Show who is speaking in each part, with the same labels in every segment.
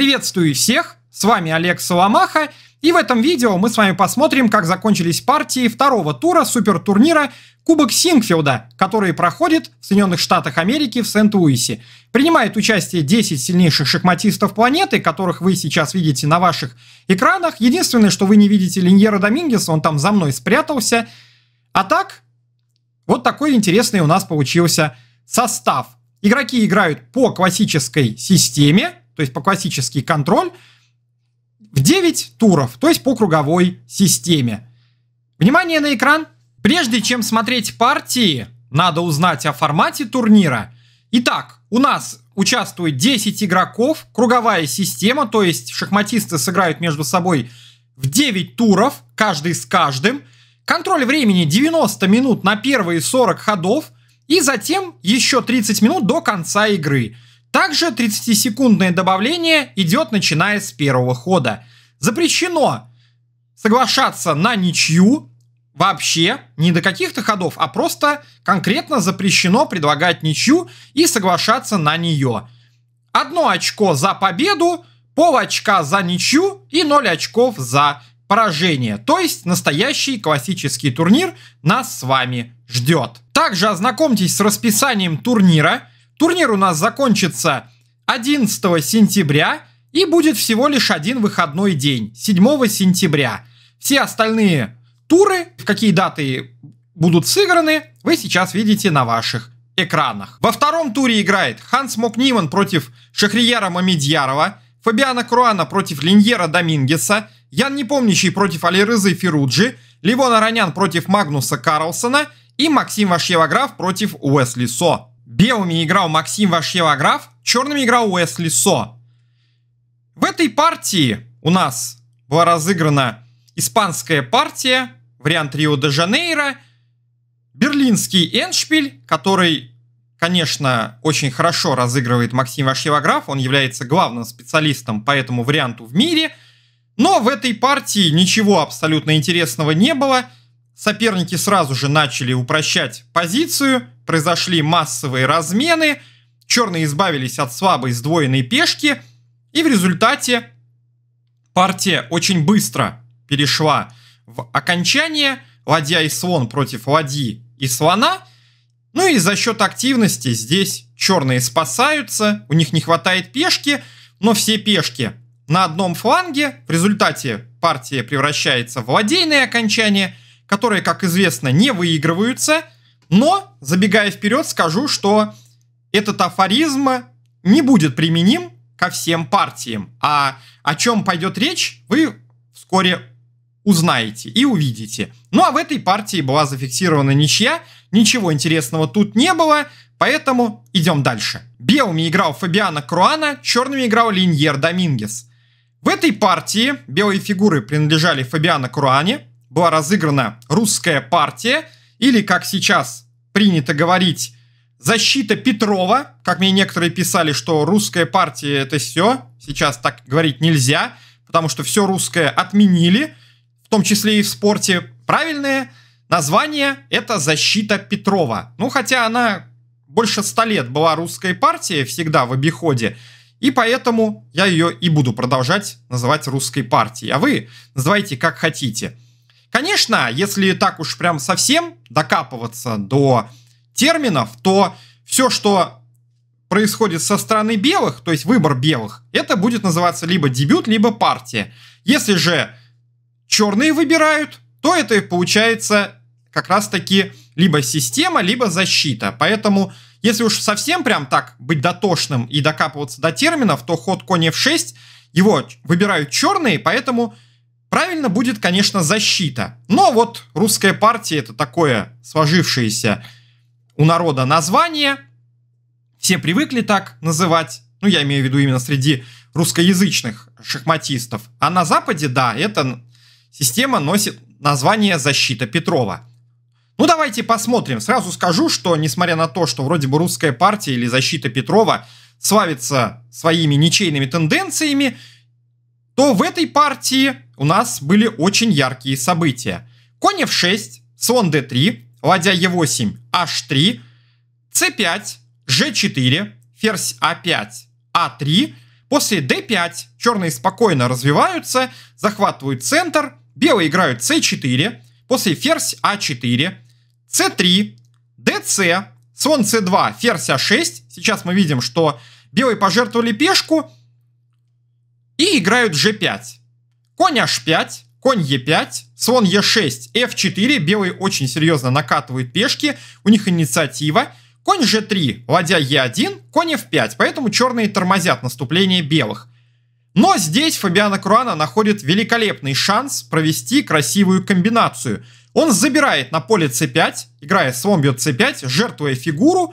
Speaker 1: Приветствую всех, с вами Олег Соломаха, и в этом видео мы с вами посмотрим, как закончились партии второго тура супертурнира Кубок Сингфилда, который проходит в Соединенных Штатах Америки в Сент-Луисе. Принимает участие 10 сильнейших шахматистов планеты, которых вы сейчас видите на ваших экранах. Единственное, что вы не видите Линьера Домингеса, он там за мной спрятался. А так, вот такой интересный у нас получился состав. Игроки играют по классической системе, то есть по классический контроль, в 9 туров, то есть по круговой системе. Внимание на экран! Прежде чем смотреть партии, надо узнать о формате турнира. Итак, у нас участвует 10 игроков, круговая система, то есть шахматисты сыграют между собой в 9 туров, каждый с каждым. Контроль времени 90 минут на первые 40 ходов и затем еще 30 минут до конца игры – также 30-секундное добавление идет начиная с первого хода. Запрещено соглашаться на ничью вообще, не до каких-то ходов, а просто конкретно запрещено предлагать ничью и соглашаться на нее. Одно очко за победу, пол очка за ничью и 0 очков за поражение. То есть настоящий классический турнир нас с вами ждет. Также ознакомьтесь с расписанием турнира – Турнир у нас закончится 11 сентября и будет всего лишь один выходной день, 7 сентября. Все остальные туры, в какие даты будут сыграны, вы сейчас видите на ваших экранах. Во втором туре играет Ханс Мокниман против Шахрияра Мамедьярова, Фабиана Круана против Линьера Домингеса, Ян Непомнящий против Алирызы Фируджи, Ливона Ронян против Магнуса Карлсона и Максим Вашьевограф против Уэсли Со. Белыми играл Максим Вашьелограф, черными играл Уэсли Со. В этой партии у нас была разыграна испанская партия, вариант Рио-де-Жанейро, берлинский Эншпиль, который, конечно, очень хорошо разыгрывает Максим Вашьелограф, он является главным специалистом по этому варианту в мире, но в этой партии ничего абсолютно интересного не было, соперники сразу же начали упрощать позицию, произошли массовые размены, черные избавились от слабой сдвоенной пешки, и в результате партия очень быстро перешла в окончание ладья и слон против ладьи и слона. Ну и за счет активности здесь черные спасаются, у них не хватает пешки, но все пешки на одном фланге. В результате партия превращается в ладейное окончание, которое, как известно, не выигрываются – но, забегая вперед, скажу, что этот афоризм не будет применим ко всем партиям. А о чем пойдет речь, вы вскоре узнаете и увидите. Ну а в этой партии была зафиксирована ничья, ничего интересного тут не было, поэтому идем дальше. Белыми играл Фабиана Круана, черными играл Линьер Домингес. В этой партии белые фигуры принадлежали Фабиана Круане, была разыграна русская партия – или, как сейчас принято говорить, защита Петрова, как мне некоторые писали, что русская партия это все, сейчас так говорить нельзя, потому что все русское отменили, в том числе и в спорте. Правильное название это защита Петрова. Ну, хотя она больше ста лет была русская партия всегда в обиходе, и поэтому я ее и буду продолжать называть русской партией. А вы называйте как хотите. Конечно, если так уж прям совсем докапываться до терминов, то все, что происходит со стороны белых, то есть выбор белых, это будет называться либо дебют, либо партия. Если же черные выбирают, то это получается как раз-таки либо система, либо защита. Поэтому, если уж совсем прям так быть дотошным и докапываться до терминов, то ход конь f6, его выбирают черные, поэтому Правильно будет, конечно, защита. Но вот русская партия это такое сложившееся у народа название. Все привыкли так называть. Ну, я имею в виду именно среди русскоязычных шахматистов. А на Западе, да, эта система носит название «Защита Петрова». Ну, давайте посмотрим. Сразу скажу, что, несмотря на то, что вроде бы русская партия или «Защита Петрова» славится своими ничейными тенденциями, то в этой партии у нас были очень яркие события. Конь f6, слон d3, ладья e8, h3, c5, g4, ферзь a5, а a3. А после d5 черные спокойно развиваются, захватывают центр, белые играют c4, после ферзь a4, c3, dc, слон c2, ферзь а6. Сейчас мы видим, что белые пожертвовали пешку, и играют g5. Конь h5, конь e5, слон e6, f4, белые очень серьезно накатывают пешки, у них инициатива. Конь g3, ладья e1, конь f5, поэтому черные тормозят наступление белых. Но здесь Фабиано Круана находит великолепный шанс провести красивую комбинацию. Он забирает на поле c5, играя слон бьет c5, жертвуя фигуру,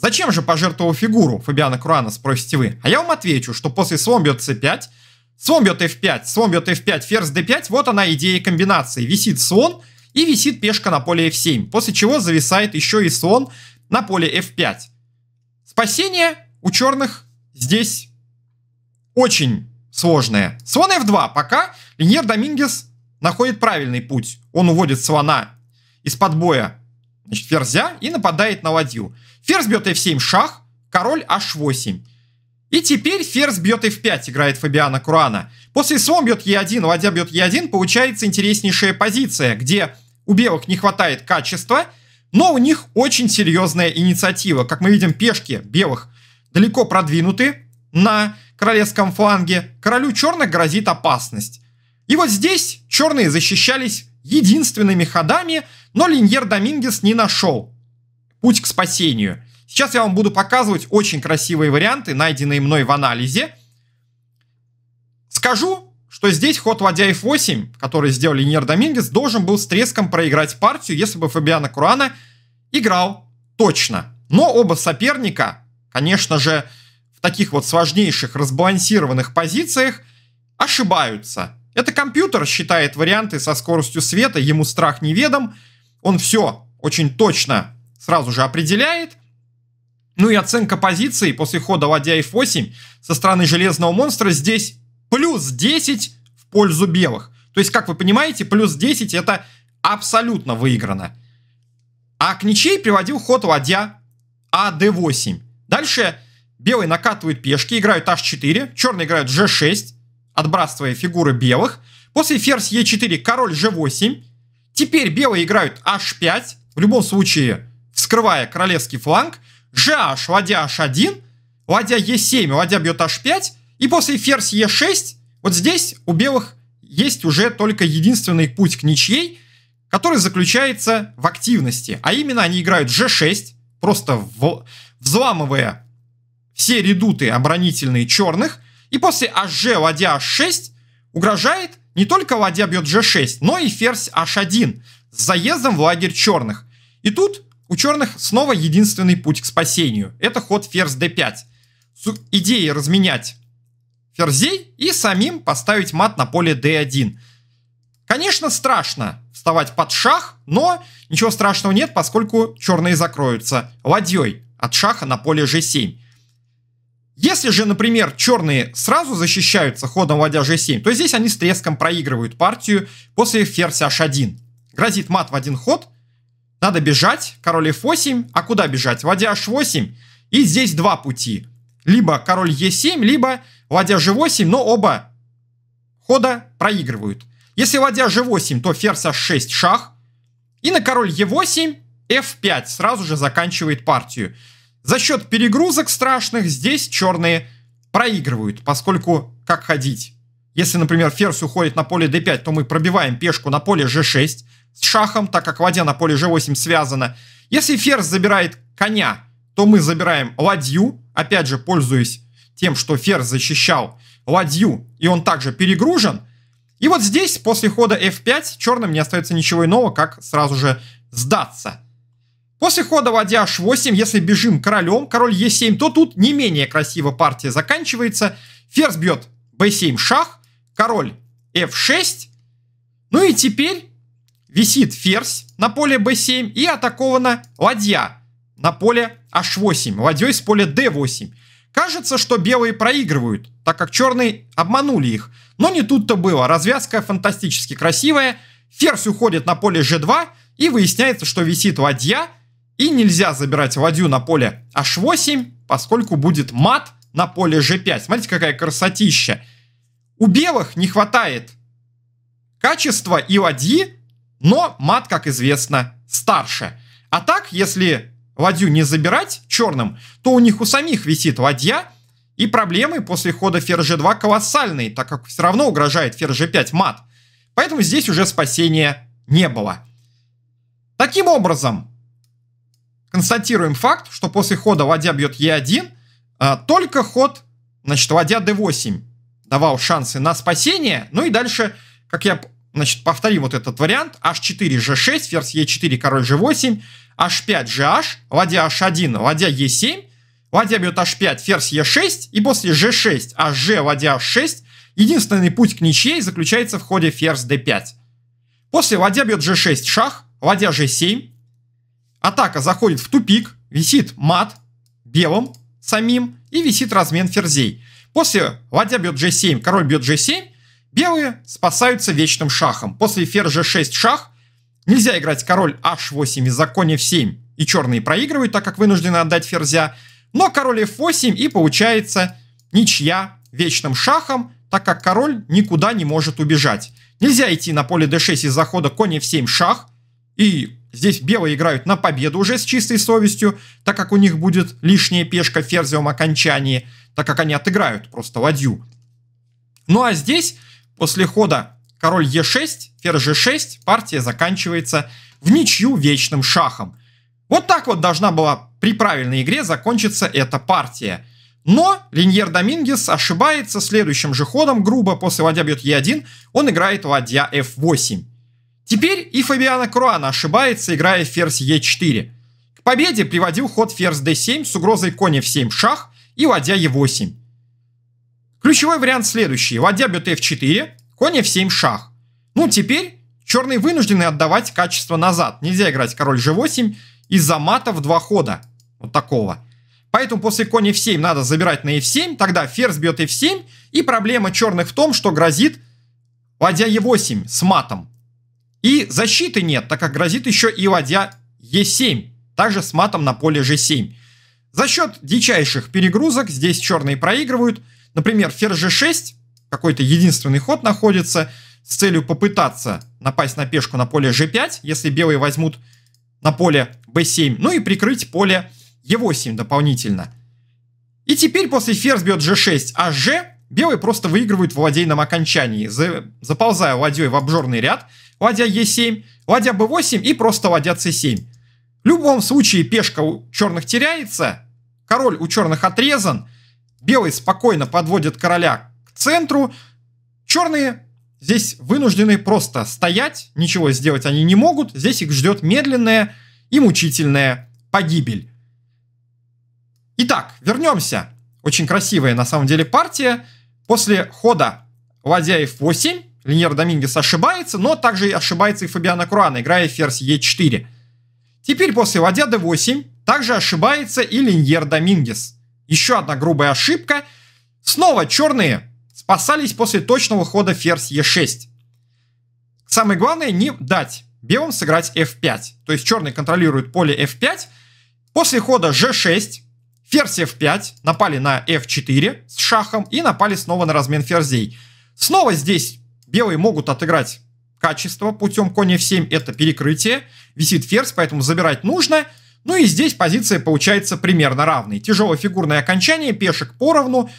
Speaker 1: Зачем же пожертвовал фигуру Фабиана Круана, спросите вы? А я вам отвечу, что после слон бьет c5, слон бьет f5, слон бьет f5, ферзь d5, вот она идея комбинации. Висит слон и висит пешка на поле f7, после чего зависает еще и слон на поле f5. Спасение у черных здесь очень сложное. Слон f2 пока Линьер Домингес находит правильный путь. Он уводит слона из-под боя значит, ферзя и нападает на ладью. Ферзь бьет f7 шах, король h8. И теперь ферзь бьет f5, играет Фабиана Курана. После слон бьет e1, ладья бьет e1, получается интереснейшая позиция, где у белых не хватает качества, но у них очень серьезная инициатива. Как мы видим, пешки белых далеко продвинуты на королевском фланге. Королю черных грозит опасность. И вот здесь черные защищались единственными ходами – но Линьер Домингес не нашел путь к спасению. Сейчас я вам буду показывать очень красивые варианты, найденные мной в анализе. Скажу, что здесь ход ладья f8, который сделал Линьер Домингес, должен был с треском проиграть партию, если бы Фабиана Курана играл точно. Но оба соперника, конечно же, в таких вот сложнейших разбалансированных позициях ошибаются. Это компьютер считает варианты со скоростью света, ему страх неведом, он все очень точно сразу же определяет. Ну и оценка позиции после хода ладья f8 со стороны железного монстра здесь плюс 10 в пользу белых. То есть, как вы понимаете, плюс 10 это абсолютно выиграно. А к ничей приводил ход ладья АД8. Дальше белые накатывают пешки, играют h4, черные играют g6, отбрасывая фигуры белых. После ферзь e4, король g8, Теперь белые играют h5, в любом случае вскрывая королевский фланг. GH, ладья h1, ладья e7, ладья бьет h5. И после ферзь e6, вот здесь у белых есть уже только единственный путь к ничьей, который заключается в активности. А именно они играют g6, просто взламывая все редуты оборонительные черных. И после hg ладья h6 угрожает не только ладья бьет g6, но и ферзь h1 с заездом в лагерь черных. И тут у черных снова единственный путь к спасению. Это ход ферзь d5. С идеей разменять ферзей и самим поставить мат на поле d1. Конечно, страшно вставать под шах, но ничего страшного нет, поскольку черные закроются ладьей от шаха на поле g7. Если же, например, черные сразу защищаются ходом ладья g7, то здесь они с треском проигрывают партию после ферзь h1. Грозит мат в один ход, надо бежать, король f8, а куда бежать? Ладья h8, и здесь два пути. Либо король e7, либо ладья g8, но оба хода проигрывают. Если ладья g8, то ферзь h6 шах, и на король e8 f5 сразу же заканчивает партию. За счет перегрузок страшных здесь черные проигрывают, поскольку как ходить? Если, например, ферзь уходит на поле d5, то мы пробиваем пешку на поле g6 с шахом, так как ладья на поле g8 связана. Если ферзь забирает коня, то мы забираем ладью, опять же, пользуясь тем, что ферзь защищал ладью, и он также перегружен. И вот здесь, после хода f5, черным не остается ничего иного, как сразу же сдаться. После хода ладья h8, если бежим королем, король e7, то тут не менее красиво партия заканчивается. Ферзь бьет b7 шах, король f6. Ну и теперь висит ферзь на поле b7 и атакована ладья на поле h8, ладьей с поля d8. Кажется, что белые проигрывают, так как черные обманули их. Но не тут-то было, развязка фантастически красивая. Ферзь уходит на поле g2 и выясняется, что висит ладья – и нельзя забирать ладью на поле h8, поскольку будет мат на поле g5. Смотрите, какая красотища. У белых не хватает качества и ладьи, но мат, как известно, старше. А так, если ладью не забирать черным, то у них у самих висит ладья, и проблемы после хода ферзь g2 колоссальные, так как все равно угрожает ферзь g5 мат. Поэтому здесь уже спасения не было. Таким образом, констатируем факт, что после хода ладья бьет Е1, а, только ход, значит, ладья d8 давал шансы на спасение. Ну и дальше, как я, значит, повторим вот этот вариант, h4, g6, ферзь e4, король g8, h5, gh, ладья h1, ладья e7, ладья бьет h5, ферзь e6, и после g6, hg, а ладья h6, единственный путь к ничьей заключается в ходе ферзь d5. После ладья бьет g6, шах, ладья g7, Атака заходит в тупик, висит мат белым самим и висит размен ферзей. После ладья бьет g7, король бьет g7, белые спасаются вечным шахом. После ферзь g6 шах нельзя играть король h8 из-за коня f 7 и черные проигрывают, так как вынуждены отдать ферзя. Но король f8 и получается ничья вечным шахом, так как король никуда не может убежать. Нельзя идти на поле d6 из захода конь f7 шах и Здесь белые играют на победу уже с чистой совестью, так как у них будет лишняя пешка в ферзевом окончании, так как они отыграют просто ладью. Ну а здесь, после хода король Е6, ферзь G6, партия заканчивается в ничью вечным шахом. Вот так вот должна была при правильной игре закончиться эта партия. Но Линьер Домингес ошибается следующим же ходом, грубо после ладья бьет Е1, он играет ладья F8. Теперь и Фабиана Круана ошибается, играя ферзь Е4. К победе приводил ход ферзь d7 с угрозой коня в 7 шах и ладья Е8. Ключевой вариант следующий. Ладья бьет f4, конь f7 шах. Ну, теперь черные вынуждены отдавать качество назад. Нельзя играть король g8 из-за мата в два хода. Вот такого. Поэтому после коня f7 надо забирать на f7, тогда ферзь бьет f7, и проблема черных в том, что грозит ладья e8 с матом. И защиты нет, так как грозит еще и ладья Е7, также с матом на поле G7. За счет дичайших перегрузок здесь черные проигрывают. Например, ферзь G6, какой-то единственный ход находится, с целью попытаться напасть на пешку на поле G5, если белые возьмут на поле B7, ну и прикрыть поле E8 дополнительно. И теперь после ферзь бьет G6, а G белые просто выигрывают в ладейном окончании, заползая ладьей в обжорный ряд – ладья Е7, ладья Б8 и просто ладья c 7 В любом случае пешка у черных теряется, король у черных отрезан, белый спокойно подводит короля к центру, черные здесь вынуждены просто стоять, ничего сделать они не могут, здесь их ждет медленная и мучительная погибель. Итак, вернемся. Очень красивая на самом деле партия. После хода ладья f8 Линьер Домингес ошибается, но также ошибается и Фабиана Круана, играя ферзь Е4. Теперь после ладья d8 также ошибается и Линьер Домингес. Еще одна грубая ошибка. Снова черные спасались после точного хода ферзь Е6. Самое главное не дать белым сыграть F5. То есть черные контролируют поле F5. После хода G6 ферзь F5 напали на F4 с шахом и напали снова на размен ферзей. Снова здесь Белые могут отыграть качество путем конь f7, это перекрытие. Висит ферзь, поэтому забирать нужно. Ну и здесь позиция получается примерно равной. Тяжелое фигурное окончание, пешек поровну.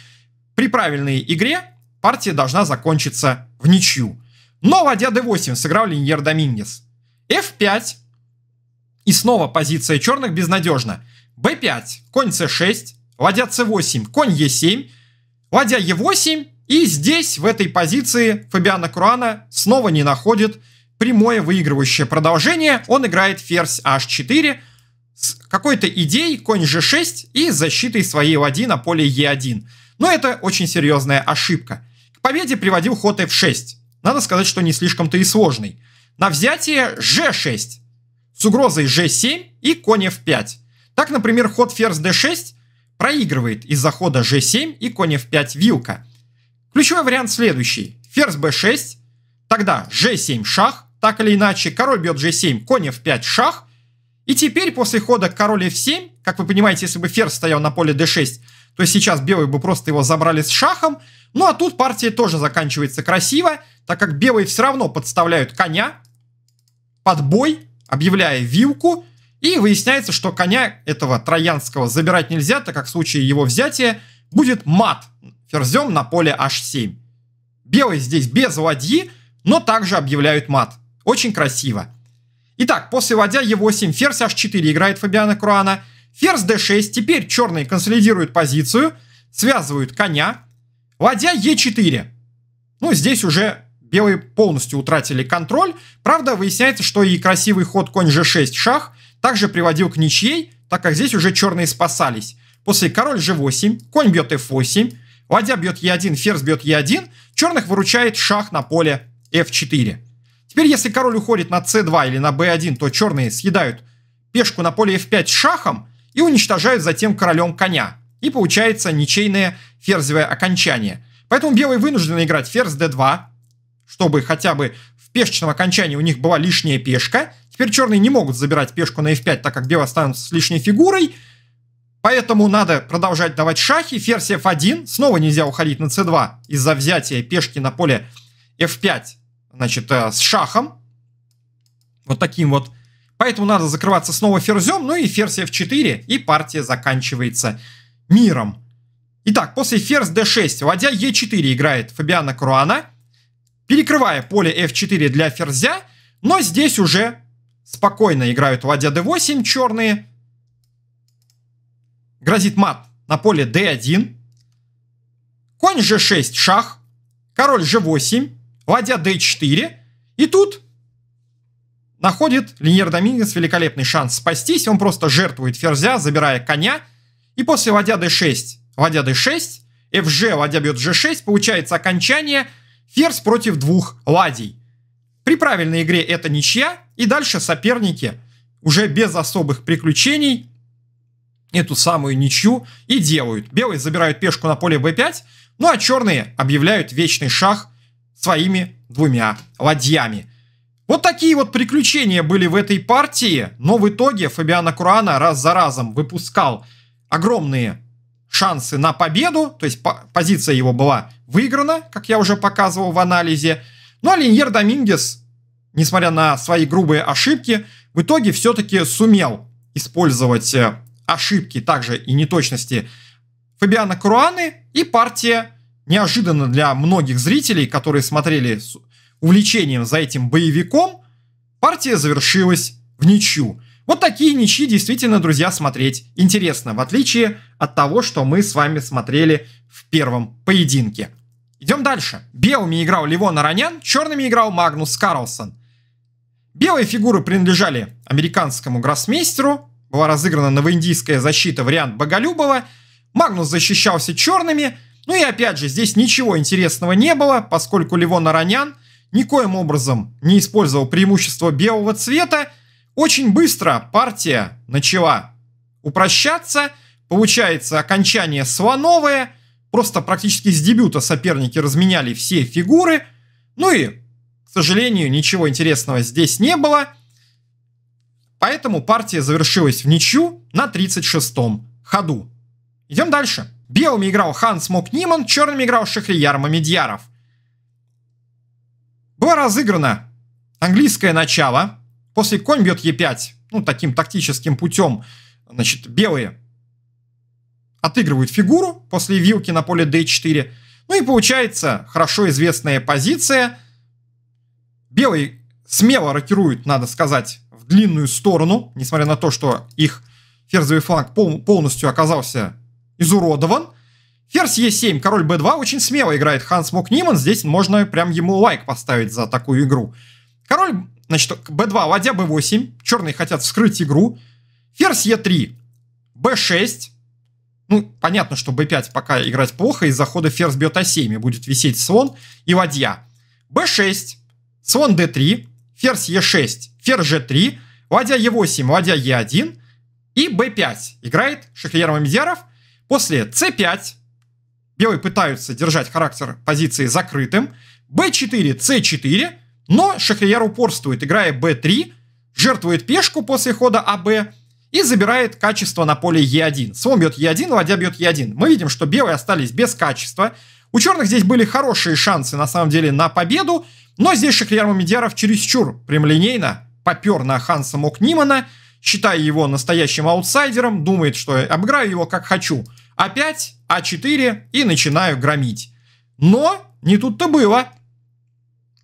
Speaker 1: При правильной игре партия должна закончиться в ничью. Но ладья d8 сыграл Линьер Домингес. f5. И снова позиция черных безнадежна. b5, конь c6, ладья c8, конь e7, ладья e8, и здесь, в этой позиции, Фабиана Круана снова не находит прямое выигрывающее продолжение. Он играет ферзь h4 с какой-то идеей конь g6 и защитой своей ладьи на поле e1. Но это очень серьезная ошибка. К победе приводил ход f6. Надо сказать, что не слишком-то и сложный. На взятие g6 с угрозой g7 и конь f5. Так, например, ход ферзь d6 проигрывает из-за хода g7 и конь f5 вилка – Ключевой вариант следующий. Ферзь b6, тогда g7 шах, так или иначе король бьет g7, конь f5 шах. И теперь после хода король f7, как вы понимаете, если бы ферзь стоял на поле d6, то сейчас белые бы просто его забрали с шахом. Ну а тут партия тоже заканчивается красиво, так как белые все равно подставляют коня под бой, объявляя вилку. И выясняется, что коня этого троянского забирать нельзя, так как в случае его взятия будет мат ферзем на поле h7. Белые здесь без ладьи, но также объявляют мат. Очень красиво. Итак, после ладья e8, ферзь h4 играет Фабиана Круана. Ферзь d6, теперь черные консолидируют позицию, связывают коня. Ладья e4. Ну, здесь уже белые полностью утратили контроль. Правда, выясняется, что и красивый ход конь g6 шах также приводил к ничьей, так как здесь уже черные спасались. После король g8, конь бьет f8, Ладья бьет Е1, ферзь бьет Е1. Черных выручает шах на поле F4. Теперь, если король уходит на c2 или на b1, то черные съедают пешку на поле f5 шахом и уничтожают затем королем коня. И получается ничейное ферзевое окончание. Поэтому белые вынуждены играть ферзь d2, чтобы хотя бы в пешечном окончании у них была лишняя пешка. Теперь черные не могут забирать пешку на f5, так как белые останутся с лишней фигурой. Поэтому надо продолжать давать шахи. Ферзь f1. Снова нельзя уходить на c2 из-за взятия пешки на поле f5. Значит, э, с шахом. Вот таким вот. Поэтому надо закрываться снова ферзем. Ну и ферзь f4. И партия заканчивается миром. Итак, после ферзь d6, вводя e4, играет Фабиана Круана. Перекрывая поле f4 для ферзя. Но здесь уже спокойно играют вводя d8 черные грозит мат на поле d1, конь g6 шах, король g8, ладья d4, и тут находит Линьер Домингес великолепный шанс спастись, он просто жертвует ферзя, забирая коня, и после ладья d6, ладья d6, fg, ладья бьет g6, получается окончание ферзь против двух ладей. При правильной игре это ничья, и дальше соперники уже без особых приключений эту самую ничью и делают. Белые забирают пешку на поле b5, ну а черные объявляют вечный шах своими двумя ладьями. Вот такие вот приключения были в этой партии, но в итоге Фабиана Курана раз за разом выпускал огромные шансы на победу, то есть позиция его была выиграна, как я уже показывал в анализе. Ну а Линьер Домингес, несмотря на свои грубые ошибки, в итоге все-таки сумел использовать э, ошибки, также и неточности Фабиана Круаны и партия неожиданно для многих зрителей, которые смотрели с увлечением за этим боевиком, партия завершилась в ничью. Вот такие ничьи действительно, друзья, смотреть интересно, в отличие от того, что мы с вами смотрели в первом поединке. Идем дальше. Белыми играл Ливон Аронян, черными играл Магнус Карлсон. Белые фигуры принадлежали американскому гроссмейстеру, была разыграна новоиндийская защита вариант Боголюбова. Магнус защищался черными. Ну и опять же, здесь ничего интересного не было, поскольку Левон Аранян никоим образом не использовал преимущество белого цвета. Очень быстро партия начала упрощаться. Получается окончание слоновое. Просто практически с дебюта соперники разменяли все фигуры. Ну и, к сожалению, ничего интересного здесь не было. Поэтому партия завершилась в ничью на 36-м ходу. Идем дальше. Белыми играл Ханс Мок Ниман, черными играл Шахрияр Мамедьяров. Было разыграно английское начало. После конь бьет Е5, ну, таким тактическим путем, значит, белые отыгрывают фигуру после вилки на поле d4. Ну и получается хорошо известная позиция. Белые смело рокируют, надо сказать, в длинную сторону, несмотря на то, что их ферзовый фланг полностью оказался изуродован. Ферзь Е7, король Б2 очень смело играет Ханс Мок здесь можно прям ему лайк поставить за такую игру. Король, значит, Б2, ладья Б8, черные хотят вскрыть игру. Ферзь Е3, Б6, ну, понятно, что b5 пока играть плохо, из-за хода ферзь бьет а7, и будет висеть слон и ладья. b6, слон d3, ферзь Е6, ферзь g 3 ладья e 8 ладья e 1 и b 5 Играет Шахриер Мамедьяров. После c 5 белые пытаются держать характер позиции закрытым. b 4 c 4 но Шахриер упорствует, играя b 3 жертвует пешку после хода АБ и забирает качество на поле e 1 Слон бьет Е1, ладья бьет e 1 Мы видим, что белые остались без качества. У черных здесь были хорошие шансы, на самом деле, на победу, но здесь Шахрияр Мамедьяров чересчур прямолинейно попер на Ханса Мокнимана, считая его настоящим аутсайдером, думает, что обыграю его как хочу. Опять А4 и начинаю громить. Но не тут-то было.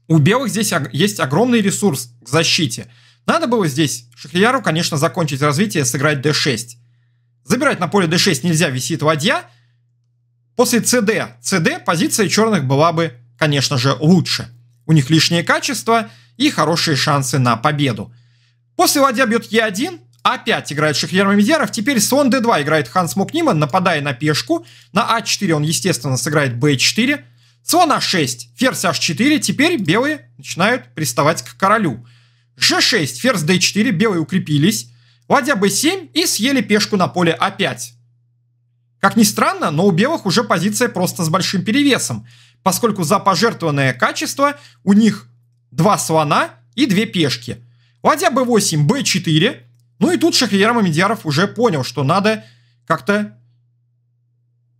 Speaker 1: У белых здесь есть огромный ресурс к защите. Надо было здесь Шахрияру, конечно, закончить развитие, сыграть d6. Забирать на поле d6 нельзя, висит ладья. После cd. cd позиция черных была бы, конечно же, лучше. У них лишние качества и хорошие шансы на победу. После ладья бьет Е1, опять играет Шахьер Мамедьяров. Теперь слон d2 играет Ханс Мукнима, нападая на пешку. На а4 он, естественно, сыграет b4. Слон а6, ферзь h4. Теперь белые начинают приставать к королю. g6, ферзь d4, белые укрепились. Ладья b7 и съели пешку на поле a5. А как ни странно, но у белых уже позиция просто с большим перевесом поскольку за пожертвованное качество у них два слона и две пешки. Ладья b8, b4. Ну и тут Шахрияр Мамедьяров уже понял, что надо как-то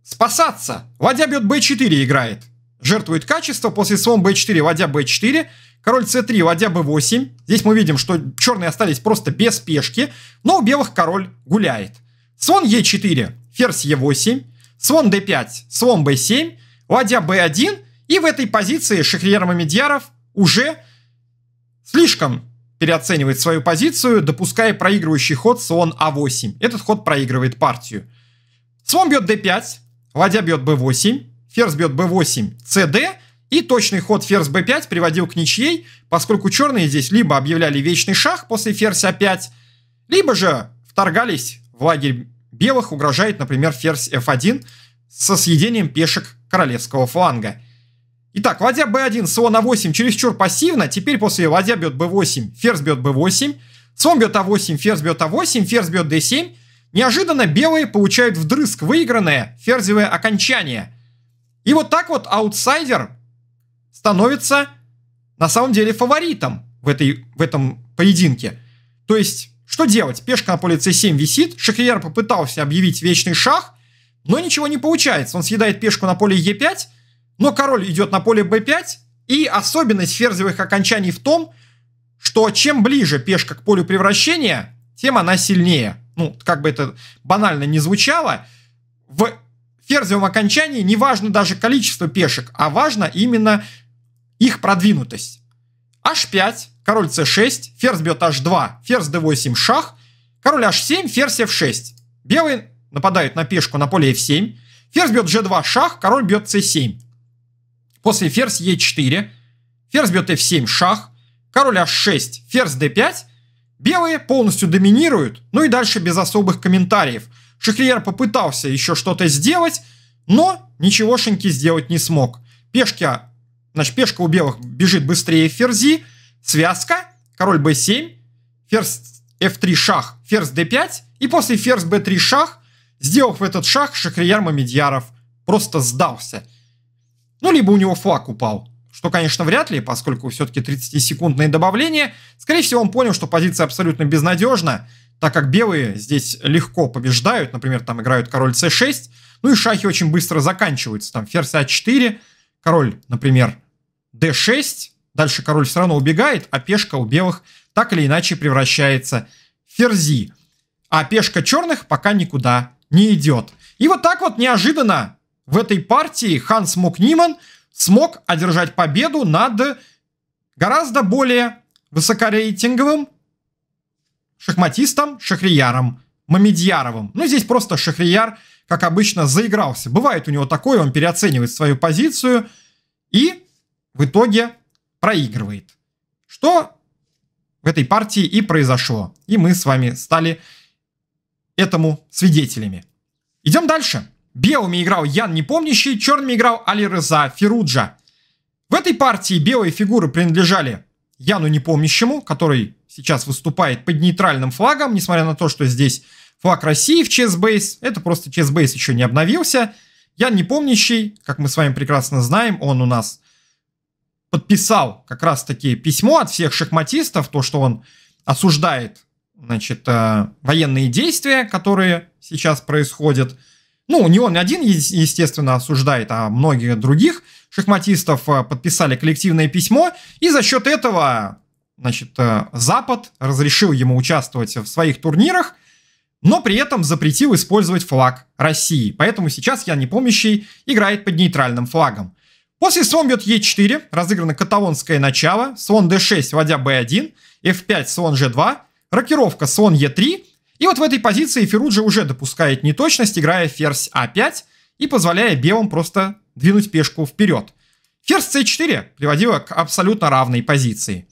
Speaker 1: спасаться. Ладья бьет b4 играет. Жертвует качество, после слон b4, ладья b4, король c3, ладья b8. Здесь мы видим, что черные остались просто без пешки, но у белых король гуляет. Слон e4, ферзь e8, слон d5, слон b7, ладья b1, и в этой позиции Шахрияр Мамедьяров уже слишком переоценивает свою позицию, допуская проигрывающий ход слон а8. Этот ход проигрывает партию. Слон бьет d5, ладья бьет b8, ферзь бьет b8, cd, и точный ход ферзь b5 приводил к ничьей, поскольку черные здесь либо объявляли вечный шах после ферзь a5, а либо же вторгались в лагерь белых, угрожает, например, ферзь f1 со съедением пешек королевского фланга. Итак, ладья b1, слон a8 чересчур пассивно, теперь после ладья бьет b8, ферзь бьет b8, слон бьет a8, ферзь бьет a8, а ферзь бьет d7. Неожиданно белые получают вдрызг выигранное ферзевое окончание. И вот так вот аутсайдер становится на самом деле фаворитом в, этой, в этом поединке. То есть, что делать? Пешка на поле c7 висит, Шахрияр попытался объявить вечный шах, но ничего не получается. Он съедает пешку на поле Е5, но король идет на поле Б5, и особенность ферзевых окончаний в том, что чем ближе пешка к полю превращения, тем она сильнее. Ну, как бы это банально не звучало, в ферзевом окончании не важно даже количество пешек, а важно именно их продвинутость. h5, король c6, ферзь бьет h2, ферзь d8, шах, король h7, ферзь f6. Белые Нападают на пешку на поле f7. Ферзь бьет g2, шах, король бьет c7. После ферзь e4, ферзь бьет f7, шах, король h6, ферзь d5. Белые полностью доминируют, ну и дальше без особых комментариев. Шахриер попытался еще что-то сделать, но ничего ничегошеньки сделать не смог. Пешка, значит, пешка у белых бежит быстрее ферзи, связка, король b7, ферзь f3 шах, ферзь d5, и после ферзь b3 шах Сделав этот шаг, Шахрияр Мамедьяров просто сдался. Ну, либо у него флаг упал, что, конечно, вряд ли, поскольку все-таки 30-секундные добавления. Скорее всего, он понял, что позиция абсолютно безнадежна, так как белые здесь легко побеждают, например, там играют король c6, ну и шахи очень быстро заканчиваются, там ферзь а4, король, например, d6, дальше король все равно убегает, а пешка у белых так или иначе превращается в ферзи, а пешка черных пока никуда не идет. И вот так вот неожиданно в этой партии Ханс Мукниман смог одержать победу над гораздо более высокорейтинговым шахматистом Шахрияром Мамедьяровым. Ну, здесь просто Шахрияр, как обычно, заигрался. Бывает у него такое, он переоценивает свою позицию и в итоге проигрывает. Что в этой партии и произошло. И мы с вами стали этому свидетелями. Идем дальше. Белыми играл Ян Непомнящий, черными играл Али Фируджа. В этой партии белые фигуры принадлежали Яну Непомнящему, который сейчас выступает под нейтральным флагом, несмотря на то, что здесь флаг России в ChessBase. Это просто ChessBase еще не обновился. Ян Непомнящий, как мы с вами прекрасно знаем, он у нас подписал как раз-таки письмо от всех шахматистов, то, что он осуждает значит, э, военные действия, которые сейчас происходят. Ну, не он один, естественно, осуждает, а многие других шахматистов э, подписали коллективное письмо, и за счет этого, значит, э, Запад разрешил ему участвовать в своих турнирах, но при этом запретил использовать флаг России. Поэтому сейчас я не непомнящий играет под нейтральным флагом. После слон бьет Е4, разыграно каталонское начало, слон d6, вводя b1, f5, слон g2, рокировка слон Е3. И вот в этой позиции Феруджи уже допускает неточность, играя ферзь А5 и позволяя белым просто двинуть пешку вперед. Ферзь с 4 приводила к абсолютно равной позиции.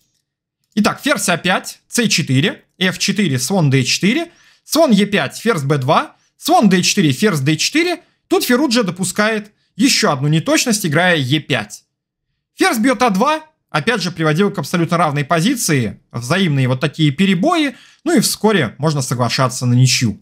Speaker 1: Итак, ферзь а 5 с 4 f4, слон d4, слон е 5 ферзь b2, слон d4, ферзь d4. Тут Феруджа допускает еще одну неточность, играя е 5 Ферзь бьет а 2 опять же, приводил к абсолютно равной позиции, взаимные вот такие перебои, ну и вскоре можно соглашаться на ничью.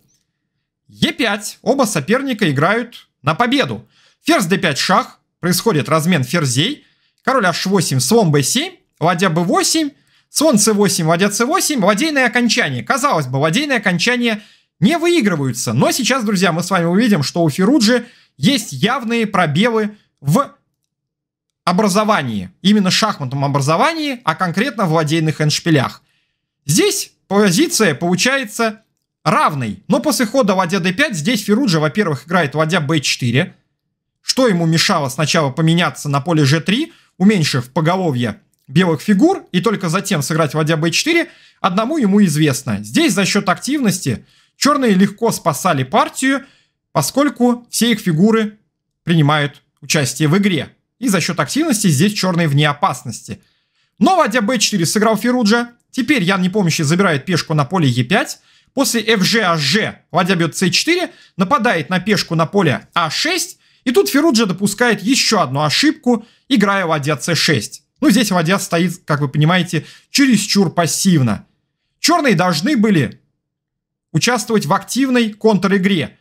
Speaker 1: Е5, оба соперника играют на победу. Ферзь d5 шах, происходит размен ферзей, король h8, слон b7, ладья b8, слон c8, ладья c8, ладейное окончание. Казалось бы, ладейное окончание не выигрываются, но сейчас, друзья, мы с вами увидим, что у Феруджи есть явные пробелы в образовании, именно шахматном образовании, а конкретно в ладейных эндшпилях. Здесь позиция получается равной, но после хода ладья d5 здесь Феруджа, во-первых, играет ладья b4, что ему мешало сначала поменяться на поле g3, уменьшив поголовье белых фигур, и только затем сыграть ладья b4, одному ему известно. Здесь за счет активности черные легко спасали партию, поскольку все их фигуры принимают участие в игре. И за счет активности здесь черные вне опасности. Но вводя b4 сыграл Феруджа. Теперь Ян Непомнящий забирает пешку на поле e5. После fg hg ладья бьет c4, нападает на пешку на поле a6. А И тут Феруджа допускает еще одну ошибку, играя ладья c6. Ну, здесь ладья стоит, как вы понимаете, чересчур пассивно. Черные должны были участвовать в активной контр-игре.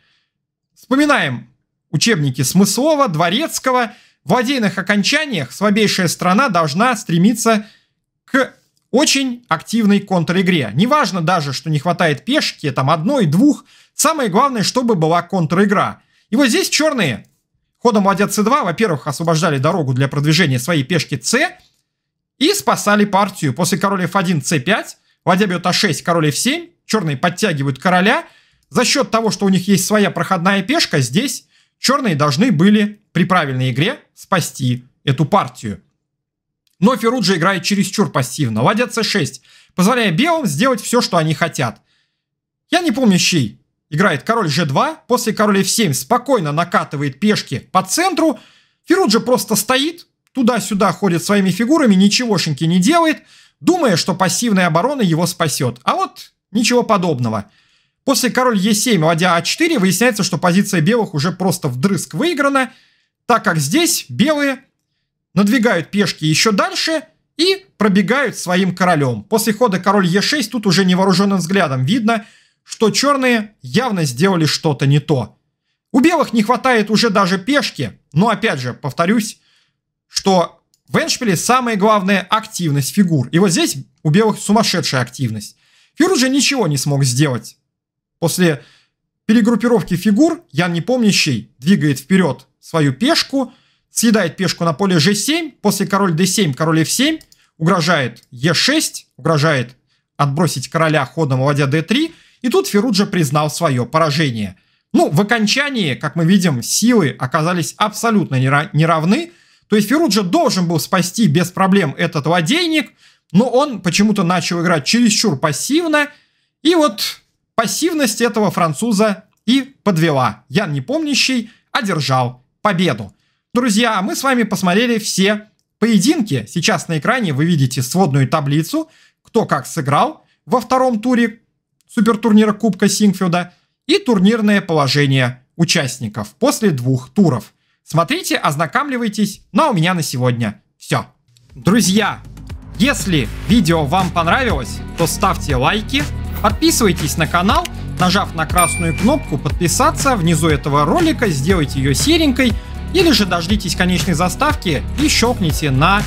Speaker 1: Вспоминаем учебники Смыслова, Дворецкого – в ладейных окончаниях слабейшая страна должна стремиться к очень активной контр-игре. Неважно даже, что не хватает пешки, там одной, двух. Самое главное, чтобы была контр-игра. И вот здесь черные ходом ладья c2, во-первых, освобождали дорогу для продвижения своей пешки c и спасали партию. После а король f1, c5, ладья бьет a 6 король f7, черные подтягивают короля. За счет того, что у них есть своя проходная пешка, здесь черные должны были при правильной игре спасти эту партию. Но Феруджи играет чересчур пассивно. Ладья c6, позволяя белым сделать все, что они хотят. Я не помню чей. Играет король g2, после короля f7 спокойно накатывает пешки по центру. Феруджи просто стоит, туда-сюда ходит своими фигурами, ничегошеньки не делает, думая, что пассивная оборона его спасет. А вот ничего подобного. После король Е7, ладья А4, выясняется, что позиция белых уже просто вдрызг выиграна, так как здесь белые надвигают пешки еще дальше и пробегают своим королем. После хода король Е6 тут уже невооруженным взглядом видно, что черные явно сделали что-то не то. У белых не хватает уже даже пешки, но опять же, повторюсь, что в Эншпиле самое главное активность фигур. И вот здесь у белых сумасшедшая активность. Фюр уже ничего не смог сделать После перегруппировки фигур Ян Непомнящий двигает вперед свою пешку, съедает пешку на поле g7, после король d7, король f7, угрожает e6, угрожает отбросить короля ходом, уводя d3, и тут Феруджа признал свое поражение. Ну, в окончании, как мы видим, силы оказались абсолютно неравны, то есть Феруджа должен был спасти без проблем этот ладейник, но он почему-то начал играть чересчур пассивно, и вот Пассивность этого француза и подвела. Ян Непомнящий одержал победу. Друзья, мы с вами посмотрели все поединки. Сейчас на экране вы видите сводную таблицу, кто как сыграл во втором туре супертурнира Кубка Сингфилда и турнирное положение участников после двух туров. Смотрите, ознакомливайтесь, но ну а у меня на сегодня все. Друзья, если видео вам понравилось, то ставьте лайки, подписывайтесь на канал, нажав на красную кнопку подписаться внизу этого ролика, сделайте ее серенькой, или же дождитесь конечной заставки и щелкните на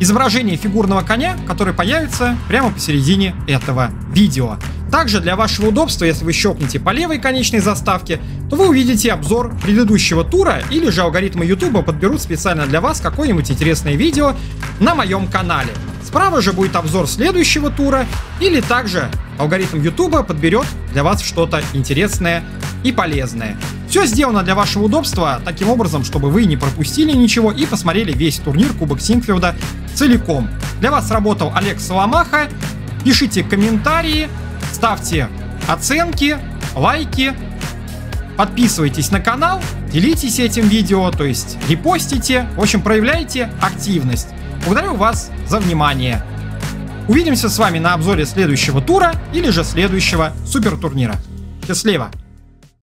Speaker 1: изображение фигурного коня, который появится прямо посередине этого видео. Также для вашего удобства, если вы щелкните по левой конечной заставке, то вы увидите обзор предыдущего тура или же алгоритмы YouTube подберут специально для вас какое-нибудь интересное видео на моем канале. Справа же будет обзор следующего тура или также алгоритм YouTube подберет для вас что-то интересное и полезное. Все сделано для вашего удобства, таким образом, чтобы вы не пропустили ничего и посмотрели весь турнир Кубок Синфилда целиком. Для вас работал Олег Соломаха. Пишите комментарии, ставьте оценки, лайки, подписывайтесь на канал, делитесь этим видео, то есть репостите, в общем, проявляйте активность. Благодарю вас за внимание. Увидимся с вами на обзоре следующего тура или же следующего супертурнира. Счастливо!